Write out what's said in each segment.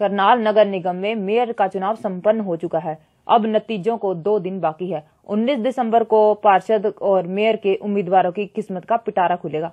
करनाल नगर निगम में मेयर का चुनाव संपन्न हो चुका है अब नतीजों को दो दिन बाकी है 19 दिसंबर को पार्षद और मेयर के उम्मीदवारों की किस्मत का पिटारा खुलेगा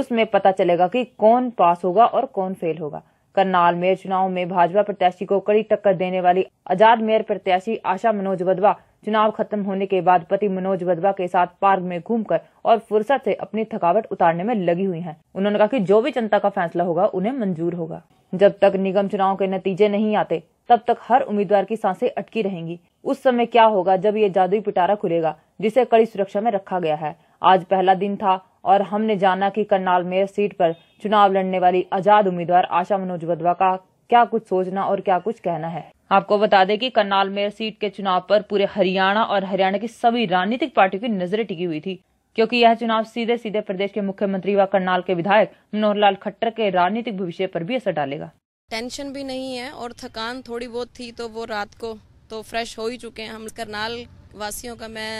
उसमें पता चलेगा कि कौन पास होगा और कौन फेल होगा करनाल मेयर चुनाव में भाजपा प्रत्याशी को कड़ी टक्कर देने वाली आजाद मेयर प्रत्याशी आशा मनोज वधवा चुनाव खत्म होने के बाद पति मनोज वधवा के साथ पार्क में घूमकर और फुर्सत से अपनी थकावट उतारने में लगी हुई हैं। उन्होंने कहा कि जो भी जनता का फैसला होगा उन्हें मंजूर होगा जब तक निगम चुनाव के नतीजे नहीं आते तब तक हर उम्मीदवार की सांसें अटकी रहेंगी उस समय क्या होगा जब ये जादुई पिटारा खुलेगा जिसे कड़ी सुरक्षा में रखा गया है आज पहला दिन था और हमने जाना कि करनाल मेयर सीट पर चुनाव लड़ने वाली आजाद उम्मीदवार आशा मनोज बदवा का क्या कुछ सोचना और क्या कुछ कहना है आपको बता दें कि करनाल मेयर सीट के चुनाव पर पूरे हरियाणा और हरियाणा की सभी राजनीतिक पार्टियों की नजरें टिकी हुई थी क्योंकि यह चुनाव सीधे सीधे प्रदेश के मुख्यमंत्री व करनाल के विधायक मनोहर लाल खट्टर के राजनीतिक भविष्य पर भी असर डालेगा टेंशन भी नहीं है और थकान थोड़ी बहुत थी तो वो रात को तो फ्रेश हो ही चुके हैं हम करनाल वासियों का मैं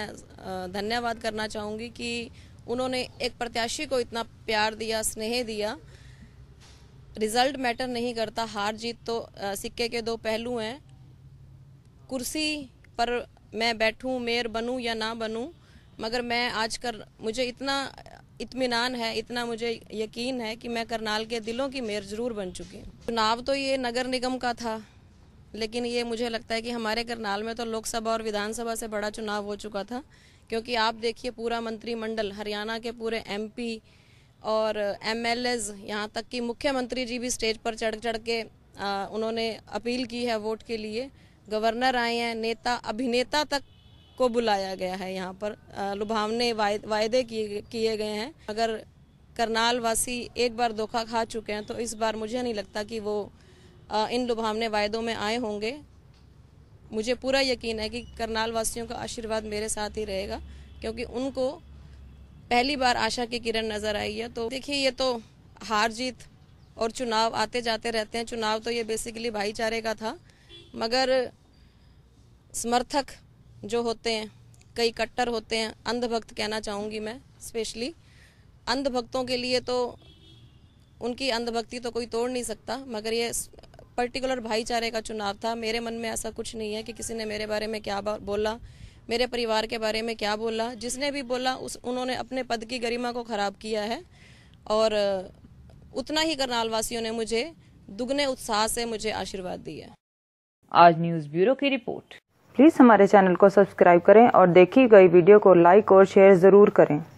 धन्यवाद करना चाहूंगी कि उन्होंने एक प्रत्याशी को इतना प्यार दिया स्नेह दिया रिजल्ट मैटर नहीं करता हार जीत तो सिक्के के दो पहलू हैं कुर्सी पर मैं बैठूं मेयर बनूं या ना बनूं मगर मैं आज कर मुझे इतना इतमान है इतना मुझे यकीन है कि मैं करनाल के दिलों की मेयर जरूर बन चुकी हूँ चुनाव तो ये नगर निगम का था लेकिन ये मुझे लगता है कि हमारे करनाल में तो लोकसभा और विधानसभा से बड़ा चुनाव हो चुका था क्योंकि आप देखिए पूरा मंत्रिमंडल हरियाणा के पूरे एम और एम एल एज यहाँ तक कि मुख्यमंत्री जी भी स्टेज पर चढ़ चढ़ के आ, उन्होंने अपील की है वोट के लिए गवर्नर आए हैं नेता अभिनेता तक को बुलाया गया है यहाँ पर लुभावने वायदे किए गए हैं अगर करनाल वासी एक बार धोखा खा चुके हैं तो इस बार मुझे नहीं लगता कि वो इन लुभावने वायदों में आए होंगे मुझे पूरा यकीन है कि करनाल वासियों का आशीर्वाद मेरे साथ ही रहेगा क्योंकि उनको पहली बार आशा की किरण नजर आई है तो देखिए ये तो हार जीत और चुनाव आते जाते रहते हैं चुनाव तो ये बेसिकली भाईचारे का था मगर समर्थक जो होते हैं कई कट्टर होते हैं अंधभक्त कहना चाहूँगी मैं स्पेशली अंधभक्तों के लिए तो उनकी अंधभक्ति तो कोई तोड़ नहीं सकता मगर ये पर्टिकुलर भाईचारे का चुनाव था मेरे मन में ऐसा कुछ नहीं है कि किसी ने मेरे बारे में क्या बोला मेरे परिवार के बारे में क्या बोला जिसने भी बोला उस उन्होंने अपने पद की गरिमा को ख़राब किया है और उतना ही करनाल वासियों ने मुझे दुगने उत्साह से मुझे आशीर्वाद दिया आज न्यूज़ ब्यूरो की रिपोर्ट प्लीज़ हमारे चैनल को सब्सक्राइब करें और देखी गई वीडियो को लाइक और शेयर ज़रूर करें